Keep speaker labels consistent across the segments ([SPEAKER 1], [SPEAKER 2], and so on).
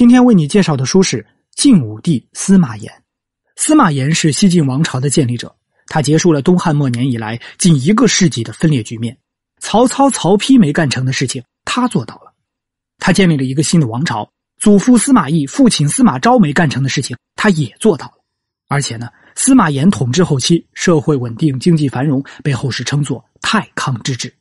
[SPEAKER 1] 今天为你介绍的书是《晋武帝司马炎》。司马炎是西晋王朝的建立者，他结束了东汉末年以来近一个世纪的分裂局面。曹操、曹丕没干成的事情，他做到了；他建立了一个新的王朝。祖父司马懿、父亲司马昭没干成的事情，他也做到了。而且呢，司马炎统治后期社会稳定、经济繁荣，被后世称作“太康之治”。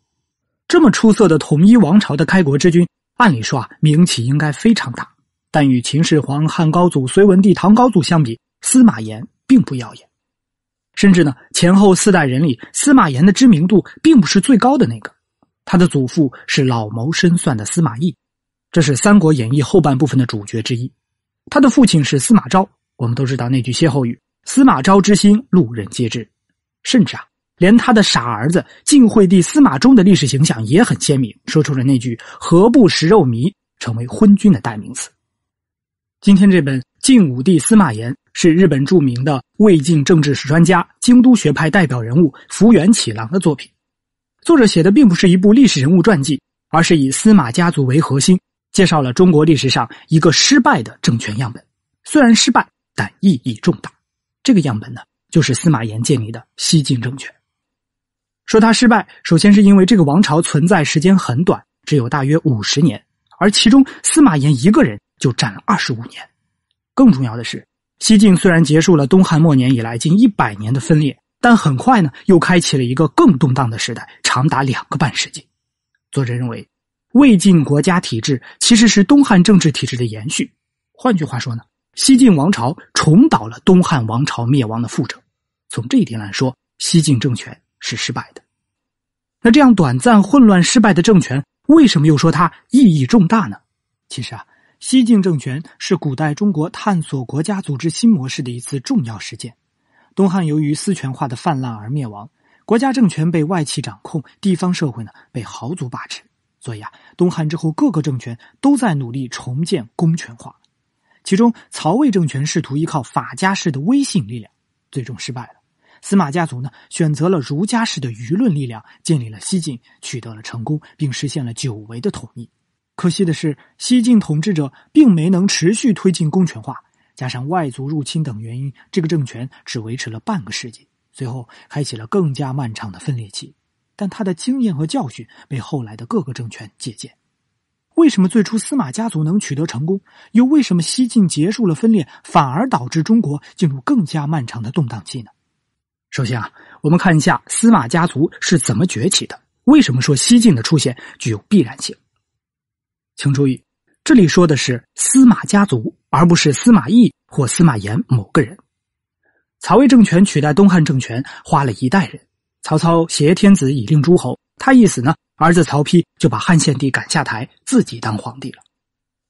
[SPEAKER 1] 这么出色的统一王朝的开国之君，按理说啊，名气应该非常大。但与秦始皇、汉高祖、隋文帝、唐高祖相比，司马炎并不耀眼。甚至呢，前后四代人里，司马炎的知名度并不是最高的那个。他的祖父是老谋深算的司马懿，这是《三国演义》后半部分的主角之一。他的父亲是司马昭，我们都知道那句歇后语：“司马昭之心，路人皆知。”甚至啊，连他的傻儿子晋惠帝司马衷的历史形象也很鲜明，说出了那句“何不食肉糜”，成为昏君的代名词。今天这本《晋武帝司马炎》是日本著名的魏晋政治史专家、京都学派代表人物福原启郎的作品。作者写的并不是一部历史人物传记，而是以司马家族为核心，介绍了中国历史上一个失败的政权样本。虽然失败，但意义重大。这个样本呢，就是司马炎建立的西晋政权。说他失败，首先是因为这个王朝存在时间很短，只有大约五十年，而其中司马炎一个人。就占了二十五年。更重要的是，西晋虽然结束了东汉末年以来近一百年的分裂，但很快呢又开启了一个更动荡的时代，长达两个半世纪。作者认为，魏晋国家体制其实是东汉政治体制的延续。换句话说呢，西晋王朝重蹈了东汉王朝灭亡的覆辙。从这一点来说，西晋政权是失败的。那这样短暂、混乱、失败的政权，为什么又说它意义重大呢？其实啊。西晋政权是古代中国探索国家组织新模式的一次重要实践。东汉由于私权化的泛滥而灭亡，国家政权被外戚掌控，地方社会呢被豪族把持。所以啊，东汉之后各个政权都在努力重建公权化。其中，曹魏政权试图依靠法家式的威信力量，最终失败了。司马家族呢选择了儒家式的舆论力量，建立了西晋，取得了成功，并实现了久违的统一。可惜的是，西晋统治者并没能持续推进公权化，加上外族入侵等原因，这个政权只维持了半个世纪，随后开启了更加漫长的分裂期。但他的经验和教训被后来的各个政权借鉴。为什么最初司马家族能取得成功？又为什么西晋结束了分裂，反而导致中国进入更加漫长的动荡期呢？首先啊，我们看一下司马家族是怎么崛起的？为什么说西晋的出现具有必然性？请注意，这里说的是司马家族，而不是司马懿或司马炎某个人。曹魏政权取代东汉政权花了一代人。曹操挟天子以令诸侯，他一死呢，儿子曹丕就把汉献帝赶下台，自己当皇帝了。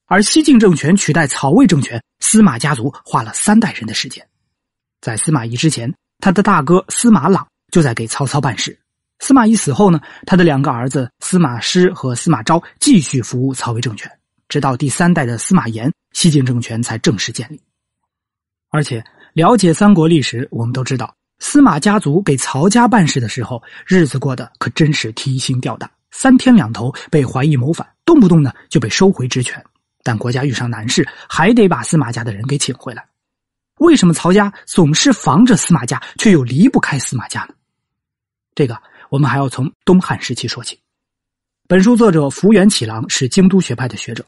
[SPEAKER 1] 而西晋政权取代曹魏政权，司马家族花了三代人的时间。在司马懿之前，他的大哥司马朗就在给曹操办事。司马懿死后呢，他的两个儿子司马师和司马昭继续服务曹魏政权，直到第三代的司马炎，西晋政权才正式建立。而且了解三国历史，我们都知道，司马家族给曹家办事的时候，日子过得可真是提心吊胆，三天两头被怀疑谋反，动不动呢就被收回职权。但国家遇上难事，还得把司马家的人给请回来。为什么曹家总是防着司马家，却又离不开司马家呢？这个。我们还要从东汉时期说起。本书作者福原启郎是京都学派的学者。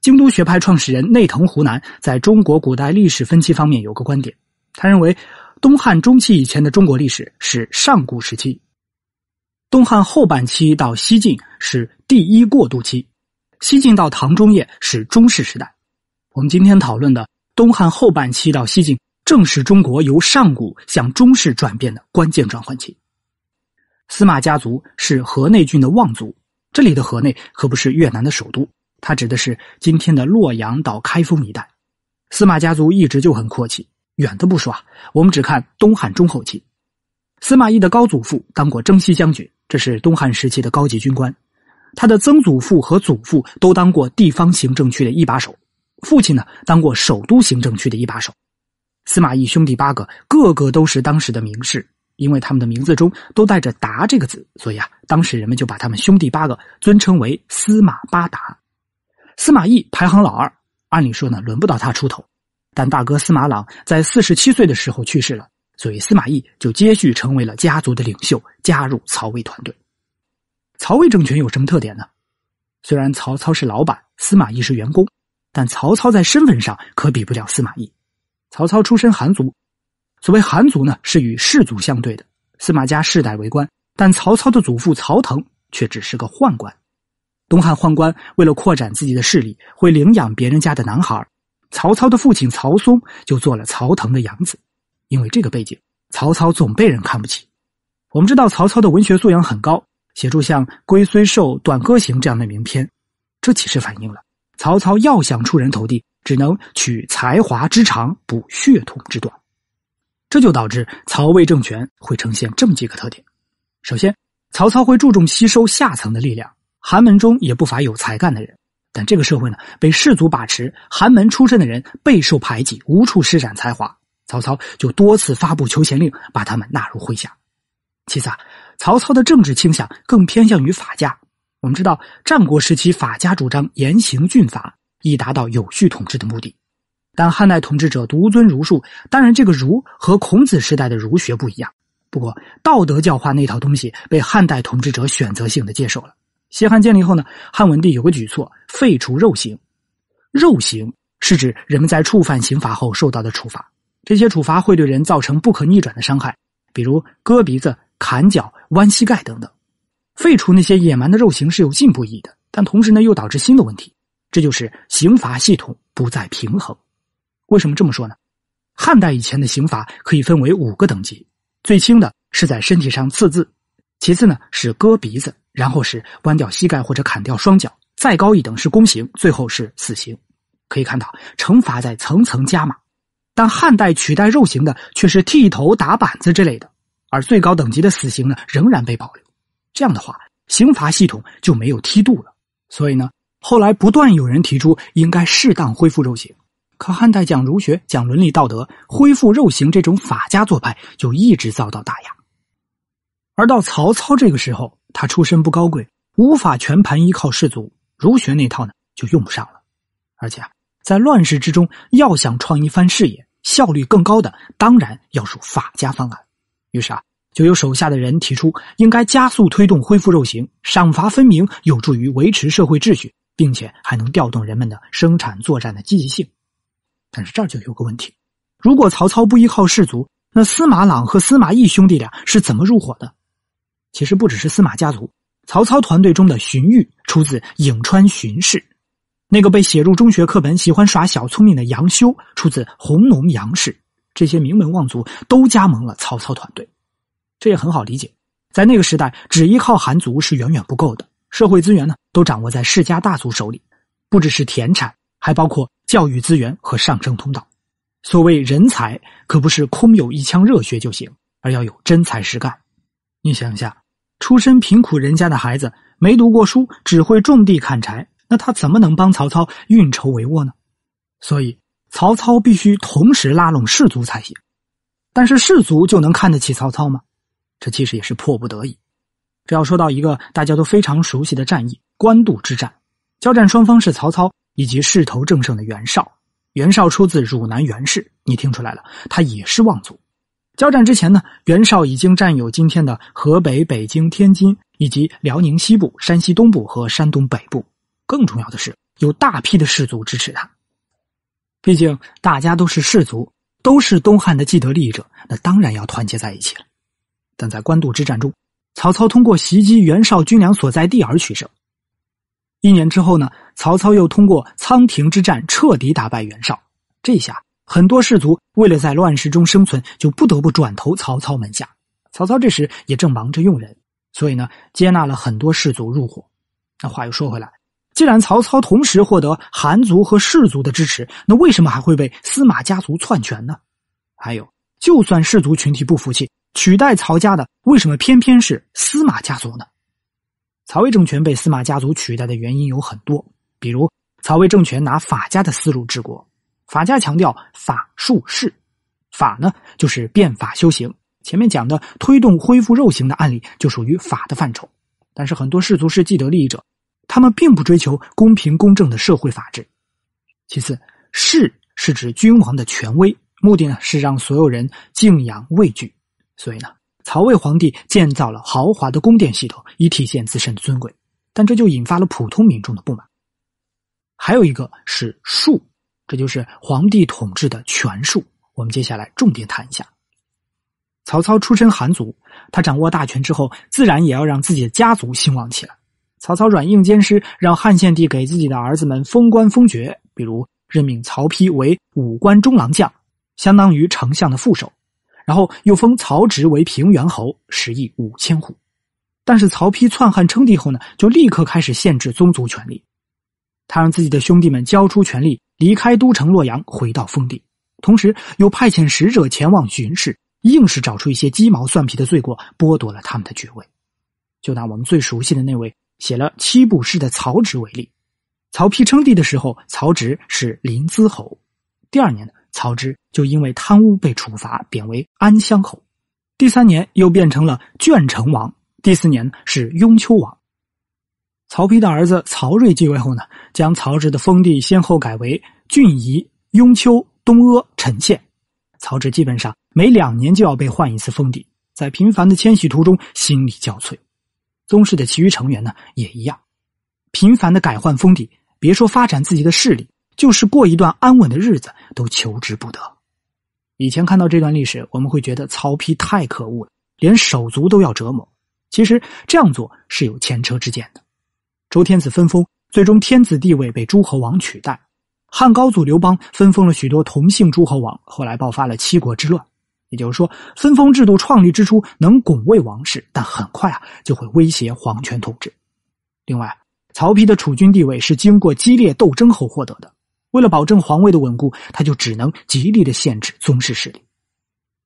[SPEAKER 1] 京都学派创始人内藤湖南在中国古代历史分期方面有个观点，他认为东汉中期以前的中国历史是上古时期，东汉后半期到西晋是第一过渡期，西晋到唐中叶是中世时代。我们今天讨论的东汉后半期到西晋，正是中国由上古向中世转变的关键转换期。司马家族是河内郡的望族，这里的河内可不是越南的首都，它指的是今天的洛阳到开封一带。司马家族一直就很阔气，远的不说啊，我们只看东汉中后期，司马懿的高祖父当过征西将军，这是东汉时期的高级军官，他的曾祖父和祖父都当过地方行政区的一把手，父亲呢当过首都行政区的一把手。司马懿兄弟八个，个个都是当时的名士。因为他们的名字中都带着“达”这个字，所以啊，当时人们就把他们兄弟八个尊称为“司马八达”。司马懿排行老二，按理说呢，轮不到他出头。但大哥司马朗在四十七岁的时候去世了，所以司马懿就接续成为了家族的领袖，加入曹魏团队。曹魏政权有什么特点呢？虽然曹操是老板，司马懿是员工，但曹操在身份上可比不了司马懿。曹操出身寒族。所谓寒族呢，是与氏族相对的。司马家世代为官，但曹操的祖父曹腾却只是个宦官。东汉宦官为了扩展自己的势力，会领养别人家的男孩。曹操的父亲曹嵩就做了曹腾的养子。因为这个背景，曹操总被人看不起。我们知道曹操的文学素养很高，写出像《龟虽寿》《短歌行》这样的名篇，这其实反映了曹操要想出人头地，只能取才华之长，补血统之短。这就导致曹魏政权会呈现这么几个特点：首先，曹操会注重吸收下层的力量，寒门中也不乏有才干的人。但这个社会呢，被士族把持，寒门出身的人备受排挤，无处施展才华。曹操就多次发布求贤令，把他们纳入麾下。其次啊，曹操的政治倾向更偏向于法家。我们知道，战国时期法家主张严刑峻法，以达到有序统治的目的。但汉代统治者独尊儒术，当然这个儒和孔子时代的儒学不一样。不过道德教化那套东西被汉代统治者选择性的接受了。西汉建立后呢，汉文帝有个举措，废除肉刑。肉刑是指人们在触犯刑法后受到的处罚，这些处罚会对人造成不可逆转的伤害，比如割鼻子、砍脚、弯膝盖等等。废除那些野蛮的肉刑是有进步意义的，但同时呢又导致新的问题，这就是刑罚系统不再平衡。为什么这么说呢？汉代以前的刑罚可以分为五个等级，最轻的是在身体上刺字，其次呢是割鼻子，然后是弯掉膝盖或者砍掉双脚，再高一等是宫刑，最后是死刑。可以看到，惩罚在层层加码。但汉代取代肉刑的却是剃头、打板子之类的，而最高等级的死刑呢仍然被保留。这样的话，刑罚系统就没有梯度了。所以呢，后来不断有人提出应该适当恢复肉刑。可汉代讲儒学、讲伦理道德、恢复肉刑这种法家做派就一直遭到打压。而到曹操这个时候，他出身不高贵，无法全盘依靠士族，儒学那套呢就用不上了。而且啊，在乱世之中，要想创一番事业，效率更高的当然要数法家方案。于是啊，就有手下的人提出，应该加速推动恢复肉刑，赏罚分明，有助于维持社会秩序，并且还能调动人们的生产作战的积极性。但是这儿就有个问题：如果曹操不依靠士族，那司马朗和司马懿兄弟俩是怎么入伙的？其实不只是司马家族，曹操团队中的荀彧出自颍川荀氏，那个被写入中学课本、喜欢耍小聪明的杨修出自弘农杨氏，这些名门望族都加盟了曹操团队。这也很好理解，在那个时代，只依靠寒族是远远不够的。社会资源呢，都掌握在世家大族手里，不只是田产，还包括。教育资源和上升通道。所谓人才，可不是空有一腔热血就行，而要有真才实干。你想一下，出身贫苦人家的孩子，没读过书，只会种地砍柴，那他怎么能帮曹操运筹帷幄呢？所以，曹操必须同时拉拢士族才行。但是，士族就能看得起曹操吗？这其实也是迫不得已。只要说到一个大家都非常熟悉的战役——官渡之战，交战双方是曹操。以及势头正盛的袁绍，袁绍出自汝南袁氏，你听出来了，他也是望族。交战之前呢，袁绍已经占有今天的河北、北京、天津以及辽宁西部、山西东部和山东北部。更重要的是，有大批的士族支持他。毕竟大家都是士族，都是东汉的既得利益者，那当然要团结在一起了。但在官渡之战中，曹操通过袭击袁绍军粮所在地而取胜。一年之后呢，曹操又通过仓亭之战彻底打败袁绍。这下很多士族为了在乱世中生存，就不得不转投曹操门下。曹操这时也正忙着用人，所以呢，接纳了很多士族入伙。那话又说回来，既然曹操同时获得韩族和士族的支持，那为什么还会被司马家族篡权呢？还有，就算士族群体不服气，取代曹家的为什么偏偏是司马家族呢？曹魏政权被司马家族取代的原因有很多，比如曹魏政权拿法家的思路治国，法家强调法术士，法呢就是变法修行，前面讲的推动恢复肉刑的案例就属于法的范畴。但是很多士族是既得利益者，他们并不追求公平公正的社会法治。其次，士是指君王的权威，目的呢是让所有人敬仰畏惧，所以呢。曹魏皇帝建造了豪华的宫殿系统，以体现自身的尊贵，但这就引发了普通民众的不满。还有一个是术，这就是皇帝统治的权术。我们接下来重点谈一下。曹操出身寒族，他掌握大权之后，自然也要让自己的家族兴旺起来。曹操软硬兼施，让汉献帝给自己的儿子们封官封爵，比如任命曹丕为武官中郎将，相当于丞相的副手。然后又封曹植为平原侯，食邑五千户。但是曹丕篡汉称帝后呢，就立刻开始限制宗族权利，他让自己的兄弟们交出权力，离开都城洛阳，回到封地。同时又派遣使者前往巡视，硬是找出一些鸡毛蒜皮的罪过，剥夺了他们的爵位。就拿我们最熟悉的那位写了《七步诗》的曹植为例，曹丕称帝的时候，曹植是临淄侯，第二年。呢，曹植就因为贪污被处罚，贬为安乡侯。第三年又变成了卷城王。第四年是雍丘王。曹丕的儿子曹睿继位后呢，将曹植的封地先后改为郡仪、雍丘、东阿、陈县。曹植基本上每两年就要被换一次封地，在频繁的迁徙途中，心力交瘁。宗室的其余成员呢，也一样，频繁的改换封地，别说发展自己的势力。就是过一段安稳的日子都求之不得。以前看到这段历史，我们会觉得曹丕太可恶了，连手足都要折磨。其实这样做是有前车之鉴的。周天子分封，最终天子地位被诸侯王取代。汉高祖刘邦分封了许多同姓诸侯王，后来爆发了七国之乱。也就是说，分封制度创立之初能拱卫王室，但很快啊就会威胁皇权统治。另外，曹丕的储君地位是经过激烈斗争后获得的。为了保证皇位的稳固，他就只能极力的限制宗室势力。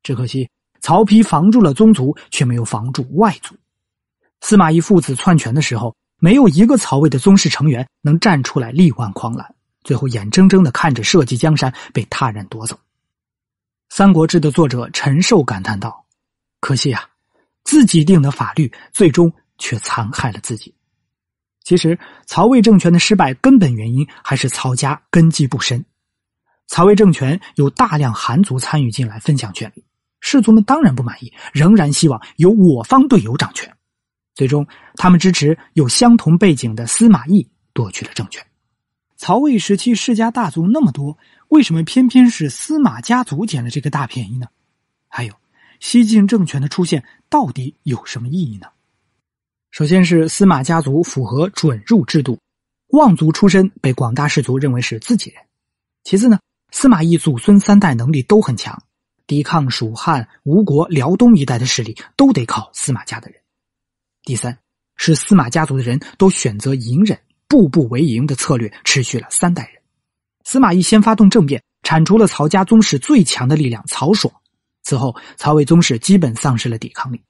[SPEAKER 1] 只可惜，曹丕防住了宗族，却没有防住外族。司马懿父子篡权的时候，没有一个曹魏的宗室成员能站出来力挽狂澜，最后眼睁睁的看着社稷江山被他人夺走。《三国志》的作者陈寿感叹道：“可惜啊，自己定的法律，最终却残害了自己。”其实，曹魏政权的失败根本原因还是曹家根基不深。曹魏政权有大量韩族参与进来分享权力，士族们当然不满意，仍然希望由我方队友掌权。最终，他们支持有相同背景的司马懿夺取了政权。曹魏时期世家大族那么多，为什么偏偏是司马家族捡了这个大便宜呢？还有，西晋政权的出现到底有什么意义呢？首先是司马家族符合准入制度，望族出身，被广大士族认为是自己人。其次呢，司马懿祖孙三代能力都很强，抵抗蜀汉、吴国、辽东一带的势力都得靠司马家的人。第三是司马家族的人都选择隐忍、步步为营的策略，持续了三代人。司马懿先发动政变，铲除了曹家宗室最强的力量曹爽，此后曹魏宗室基本丧失了抵抗力。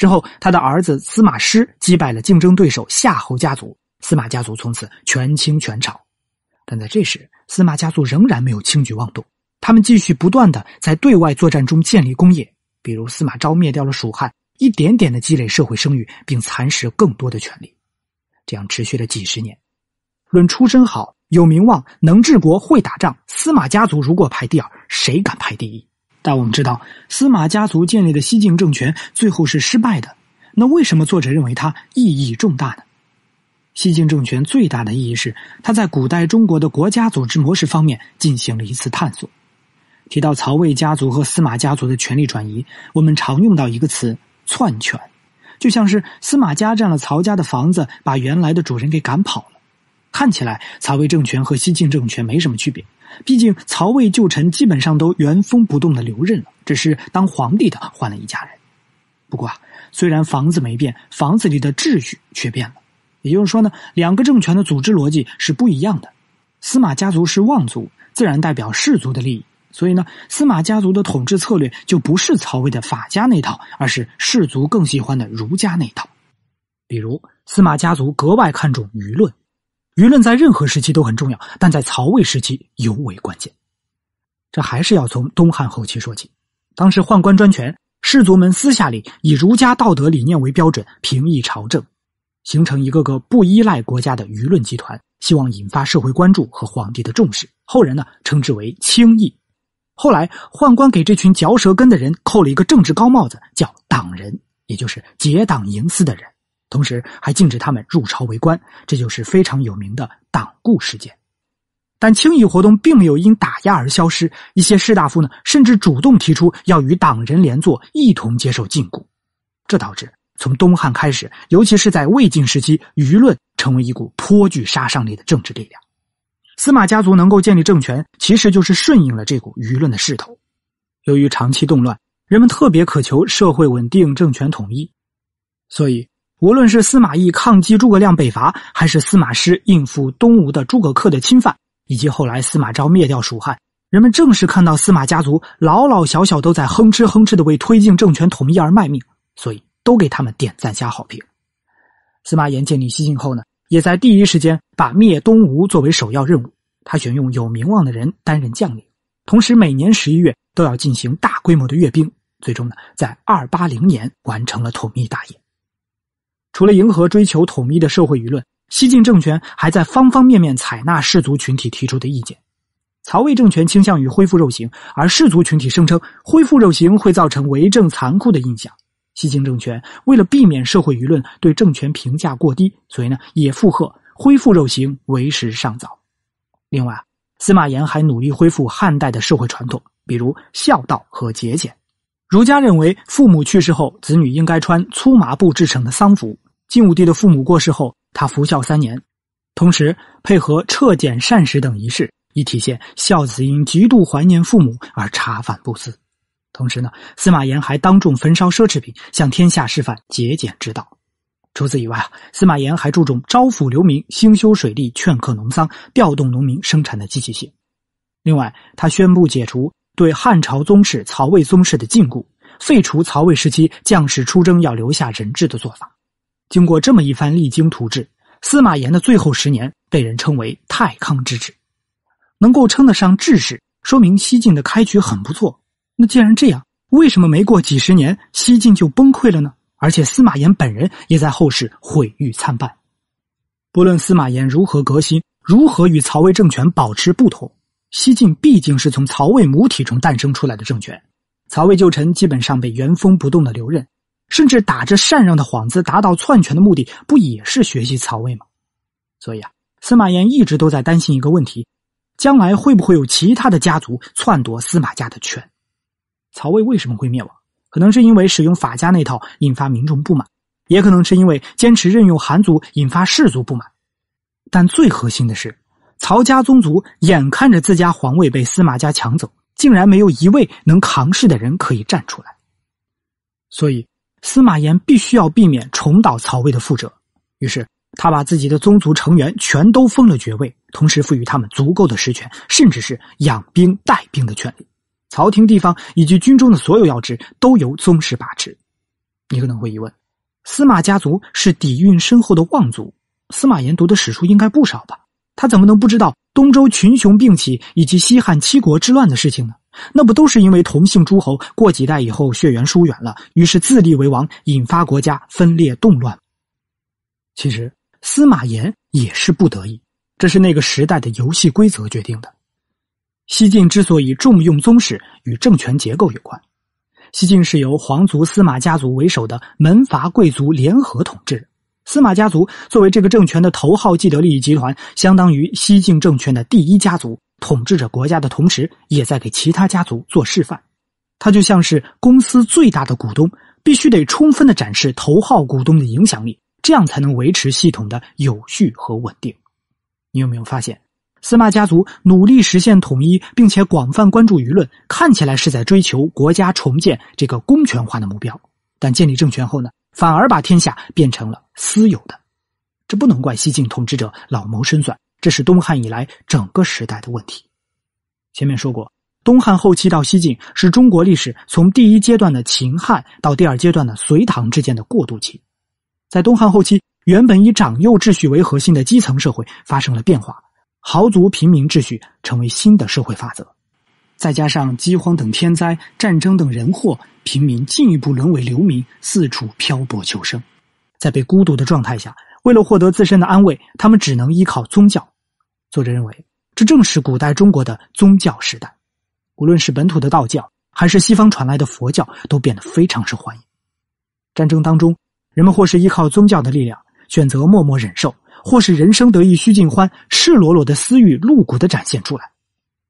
[SPEAKER 1] 之后，他的儿子司马师击败了竞争对手夏侯家族，司马家族从此权倾全场。但在这时，司马家族仍然没有轻举妄动，他们继续不断的在对外作战中建立功业，比如司马昭灭掉了蜀汉，一点点的积累社会声誉，并蚕食更多的权力。这样持续了几十年。论出身好、有名望、能治国、会打仗，司马家族如果排第二，谁敢排第一？但我们知道，司马家族建立的西晋政权最后是失败的。那为什么作者认为它意义重大呢？西晋政权最大的意义是，它在古代中国的国家组织模式方面进行了一次探索。提到曹魏家族和司马家族的权力转移，我们常用到一个词“篡权”，就像是司马家占了曹家的房子，把原来的主人给赶跑了。看起来，曹魏政权和西晋政权没什么区别。毕竟，曹魏旧臣基本上都原封不动的留任了，只是当皇帝的换了一家人。不过啊，虽然房子没变，房子里的秩序却变了。也就是说呢，两个政权的组织逻辑是不一样的。司马家族是望族，自然代表氏族的利益，所以呢，司马家族的统治策略就不是曹魏的法家那套，而是氏族更喜欢的儒家那套。比如，司马家族格外看重舆论。舆论在任何时期都很重要，但在曹魏时期尤为关键。这还是要从东汉后期说起。当时宦官专权，士族们私下里以儒家道德理念为标准评议朝政，形成一个个不依赖国家的舆论集团，希望引发社会关注和皇帝的重视。后人呢称之为清议。后来宦官给这群嚼舌根的人扣了一个政治高帽子，叫党人，也就是结党营私的人。同时还禁止他们入朝为官，这就是非常有名的党锢事件。但清议活动并没有因打压而消失，一些士大夫呢甚至主动提出要与党人联坐，一同接受禁锢。这导致从东汉开始，尤其是在魏晋时期，舆论成为一股颇具杀伤力的政治力量。司马家族能够建立政权，其实就是顺应了这股舆论的势头。由于长期动乱，人们特别渴求社会稳定、政权统一，所以。无论是司马懿抗击诸葛亮北伐，还是司马师应付东吴的诸葛恪的侵犯，以及后来司马昭灭掉蜀汉，人们正是看到司马家族老老小小都在哼哧哼哧的为推进政权统一而卖命，所以都给他们点赞加好评。司马炎建立西晋后呢，也在第一时间把灭东吴作为首要任务，他选用有名望的人担任将领，同时每年十一月都要进行大规模的阅兵，最终呢，在二八零年完成了统一大业。除了迎合追求统一的社会舆论，西晋政权还在方方面面采纳士族群体提出的意见。曹魏政权倾向于恢复肉刑，而士族群体声称恢复肉刑会造成为政残酷的印象。西晋政权为了避免社会舆论对政权评价过低，所以呢也附和恢复肉刑为时尚早。另外，司马炎还努力恢复汉代的社会传统，比如孝道和节俭。儒家认为，父母去世后，子女应该穿粗麻布制成的丧服。晋武帝的父母过世后，他服孝三年，同时配合撤减膳食等仪式，以体现孝子因极度怀念父母而茶饭不思。同时呢，司马炎还当众焚烧奢侈品，向天下示范节俭之道。除此以外啊，司马炎还注重招抚流民、兴修水利、劝课农桑，调动农民生产的积极性。另外，他宣布解除。对汉朝宗室、曹魏宗室的禁锢，废除曹魏时期将士出征要留下人质的做法。经过这么一番励精图治，司马炎的最后十年被人称为“太康之治”，能够称得上治世，说明西晋的开局很不错。那既然这样，为什么没过几十年，西晋就崩溃了呢？而且司马炎本人也在后世毁誉参半。不论司马炎如何革新，如何与曹魏政权保持不同。西晋毕竟是从曹魏母体中诞生出来的政权，曹魏旧臣基本上被原封不动的留任，甚至打着禅让的幌子达到篡权的目的，不也是学习曹魏吗？所以啊，司马炎一直都在担心一个问题：将来会不会有其他的家族篡夺司马家的权？曹魏为什么会灭亡？可能是因为使用法家那套引发民众不满，也可能是因为坚持任用韩族引发士族不满，但最核心的是。曹家宗族眼看着自家皇位被司马家抢走，竟然没有一位能扛事的人可以站出来，所以司马炎必须要避免重蹈曹魏的覆辙。于是他把自己的宗族成员全都封了爵位，同时赋予他们足够的实权，甚至是养兵带兵的权利。朝廷、地方以及军中的所有要职都由宗室把持。你可能会疑问：司马家族是底蕴深厚的望族，司马炎读的史书应该不少吧？他怎么能不知道东周群雄并起以及西汉七国之乱的事情呢？那不都是因为同姓诸侯过几代以后血缘疏远了，于是自立为王，引发国家分裂动乱？其实司马炎也是不得已，这是那个时代的游戏规则决定的。西晋之所以重用宗室，与政权结构有关。西晋是由皇族司马家族为首的门阀贵族联合统治。司马家族作为这个政权的头号既得利益集团，相当于西晋政权的第一家族，统治着国家的同时，也在给其他家族做示范。他就像是公司最大的股东，必须得充分的展示头号股东的影响力，这样才能维持系统的有序和稳定。你有没有发现，司马家族努力实现统一，并且广泛关注舆论，看起来是在追求国家重建这个公权化的目标。但建立政权后呢？反而把天下变成了私有的，这不能怪西晋统治者老谋深算，这是东汉以来整个时代的问题。前面说过，东汉后期到西晋是中国历史从第一阶段的秦汉到第二阶段的隋唐之间的过渡期。在东汉后期，原本以长幼秩序为核心的基层社会发生了变化，豪族平民秩序成为新的社会法则。再加上饥荒等天灾、战争等人祸，平民进一步沦为流民，四处漂泊求生。在被孤独的状态下，为了获得自身的安慰，他们只能依靠宗教。作者认为，这正是古代中国的宗教时代。无论是本土的道教，还是西方传来的佛教，都变得非常受欢迎。战争当中，人们或是依靠宗教的力量选择默默忍受，或是“人生得意须尽欢”，赤裸裸的私欲露骨的展现出来。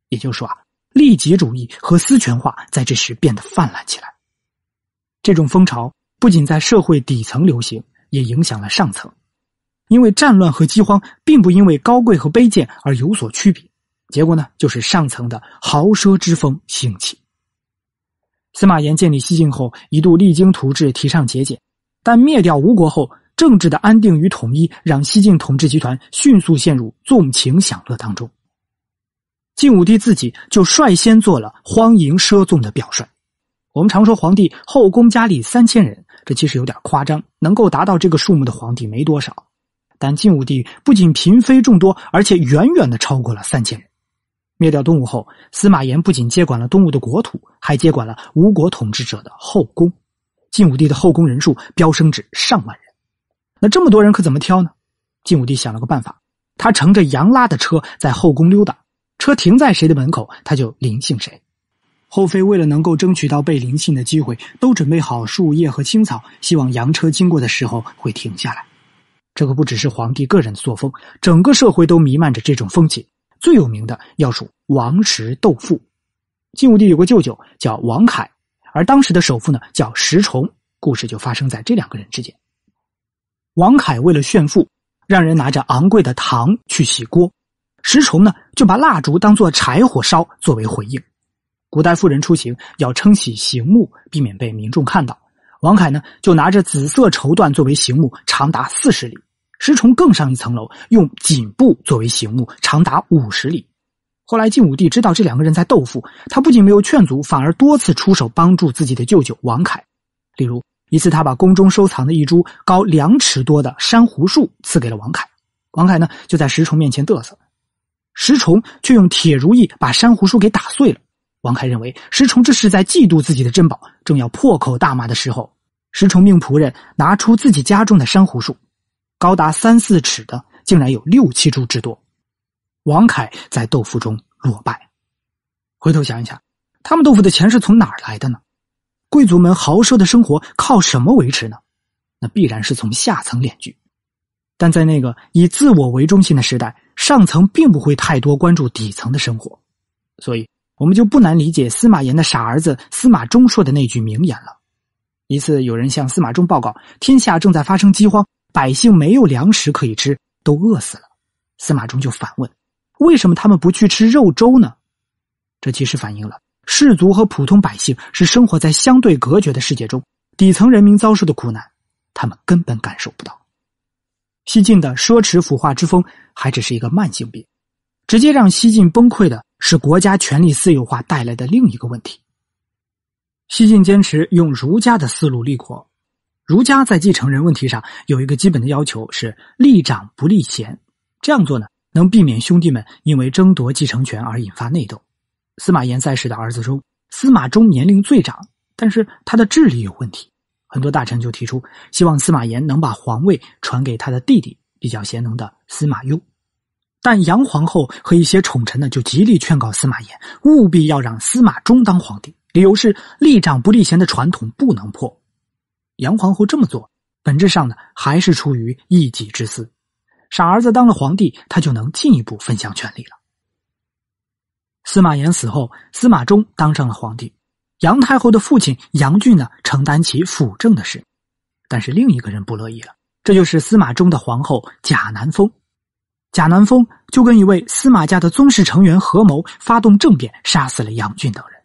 [SPEAKER 1] 也就是说啊。利己主义和私权化在这时变得泛滥起来。这种风潮不仅在社会底层流行，也影响了上层。因为战乱和饥荒并不因为高贵和卑贱而有所区别，结果呢，就是上层的豪奢之风兴起。司马炎建立西晋后，一度励精图治，提倡节俭，但灭掉吴国后，政治的安定与统一让西晋统治集团迅速陷入纵情享乐当中。晋武帝自己就率先做了荒淫奢纵的表率。我们常说皇帝后宫佳丽三千人，这其实有点夸张。能够达到这个数目的皇帝没多少。但晋武帝不仅嫔妃众多，而且远远的超过了三千人。灭掉东吴后，司马炎不仅接管了东吴的国土，还接管了吴国统治者的后宫。晋武帝的后宫人数飙升至上万人。那这么多人可怎么挑呢？晋武帝想了个办法，他乘着杨拉的车在后宫溜达。车停在谁的门口，他就灵性谁。后妃为了能够争取到被灵性的机会，都准备好树叶和青草，希望洋车经过的时候会停下来。这可不只是皇帝个人的作风，整个社会都弥漫着这种风气。最有名的要数王石斗富。晋武帝有个舅舅叫王凯，而当时的首富呢叫石崇。故事就发生在这两个人之间。王凯为了炫富，让人拿着昂贵的糖去洗锅。石崇呢，就把蜡烛当做柴火烧作为回应。古代妇人出行要撑起行木，避免被民众看到。王凯呢，就拿着紫色绸缎作为行木，长达四十里。石崇更上一层楼，用锦布作为行木，长达五十里。后来晋武帝知道这两个人在斗富，他不仅没有劝阻，反而多次出手帮助自己的舅舅王凯。例如，一次他把宫中收藏的一株高两尺多的珊瑚树赐给了王凯，王凯呢，就在石崇面前嘚瑟。石崇却用铁如意把珊瑚树给打碎了。王凯认为石崇这是在嫉妒自己的珍宝，正要破口大骂的时候，石崇命仆人拿出自己家中的珊瑚树，高达三四尺的，竟然有六七株之多。王凯在豆腐中落败。回头想一想，他们豆腐的钱是从哪儿来的呢？贵族们豪奢的生活靠什么维持呢？那必然是从下层敛聚。但在那个以自我为中心的时代。上层并不会太多关注底层的生活，所以我们就不难理解司马炎的傻儿子司马衷说的那句名言了。一次，有人向司马衷报告，天下正在发生饥荒，百姓没有粮食可以吃，都饿死了。司马衷就反问：“为什么他们不去吃肉粥呢？”这其实反映了士族和普通百姓是生活在相对隔绝的世界中，底层人民遭受的苦难，他们根本感受不到。西晋的奢侈腐化之风还只是一个慢性病，直接让西晋崩溃的是国家权力私有化带来的另一个问题。西晋坚持用儒家的思路立国，儒家在继承人问题上有一个基本的要求是立长不立贤，这样做呢能避免兄弟们因为争夺继承权而引发内斗。司马炎在世的儿子中，司马衷年龄最长，但是他的智力有问题。很多大臣就提出，希望司马炎能把皇位传给他的弟弟，比较贤能的司马攸。但杨皇后和一些宠臣呢，就极力劝告司马炎，务必要让司马衷当皇帝。理由是立长不立贤的传统不能破。杨皇后这么做，本质上呢，还是出于一己之私。傻儿子当了皇帝，他就能进一步分享权力了。司马炎死后，司马衷当上了皇帝。杨太后的父亲杨俊呢，承担起辅政的事，但是另一个人不乐意了，这就是司马衷的皇后贾南风。贾南风就跟一位司马家的宗室成员合谋，发动政变，杀死了杨俊等人。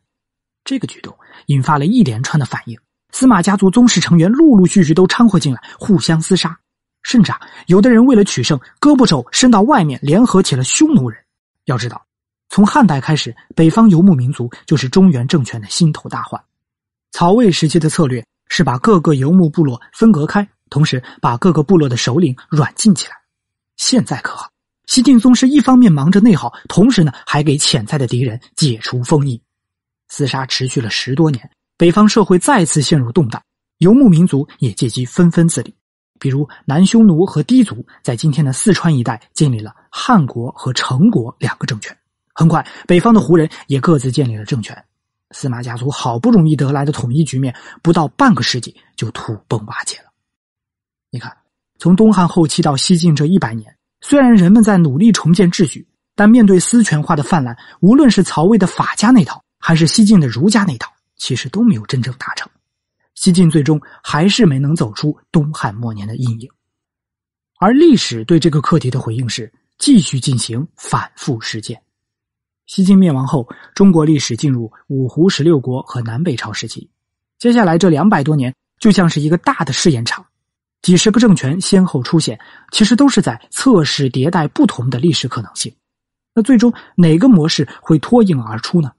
[SPEAKER 1] 这个举动引发了一连串的反应，司马家族宗室成员陆陆续续都掺和进来，互相厮杀，甚至啊，有的人为了取胜，胳膊肘伸到外面，联合起了匈奴人。要知道。从汉代开始，北方游牧民族就是中原政权的心头大患。曹魏时期的策略是把各个游牧部落分隔开，同时把各个部落的首领软禁起来。现在可好，西晋宗师一方面忙着内耗，同时呢还给潜在的敌人解除封印。厮杀持续了十多年，北方社会再次陷入动荡，游牧民族也借机纷纷自立，比如南匈奴和氐族在今天的四川一带建立了汉国和成国两个政权。很快，北方的胡人也各自建立了政权。司马家族好不容易得来的统一局面，不到半个世纪就土崩瓦解了。你看，从东汉后期到西晋这一百年，虽然人们在努力重建秩序，但面对私权化的泛滥，无论是曹魏的法家那套，还是西晋的儒家那套，其实都没有真正达成。西晋最终还是没能走出东汉末年的阴影，而历史对这个课题的回应是继续进行反复实践。西晋灭亡后，中国历史进入五胡十六国和南北朝时期。接下来这两百多年，就像是一个大的试验场，几十个政权先后出现，其实都是在测试迭代不同的历史可能性。那最终哪个模式会脱颖而出呢？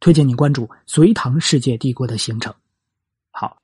[SPEAKER 1] 推荐你关注隋唐世界帝国的形成。好。